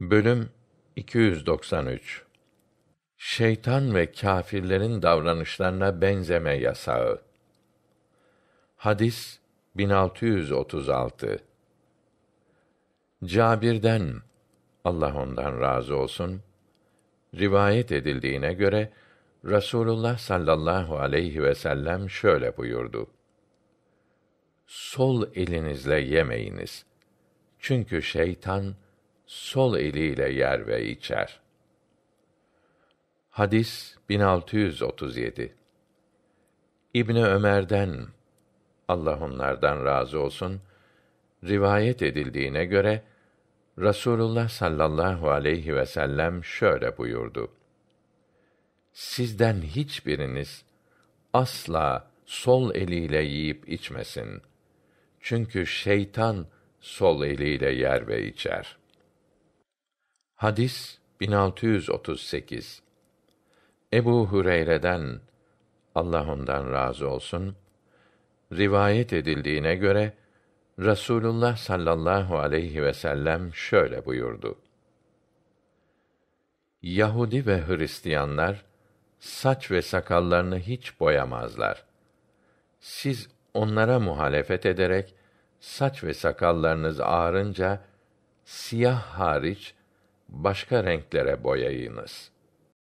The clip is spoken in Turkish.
Bölüm 293 Şeytan ve kâfirlerin davranışlarına benzeme yasağı. Hadis 1636 Cabir'den Allah ondan razı olsun rivayet edildiğine göre Rasulullah sallallahu aleyhi ve sellem şöyle buyurdu. Sol elinizle yemeyiniz. Çünkü şeytan sol eliyle yer ve içer. Hadis 1637. İbni Ömer'den Allah onlardan razı olsun rivayet edildiğine göre Rasulullah sallallahu aleyhi ve sellem şöyle buyurdu. Sizden hiçbiriniz asla sol eliyle yiyip içmesin. Çünkü şeytan sol eliyle yer ve içer.'' Hadis 1638 Ebu Hureyre'den Allah ondan razı olsun rivayet edildiğine göre Rasulullah sallallahu aleyhi ve sellem şöyle buyurdu. Yahudi ve Hristiyanlar saç ve sakallarını hiç boyamazlar. Siz onlara muhalefet ederek saç ve sakallarınız ağrınca siyah hariç başka renklere boyayınız.''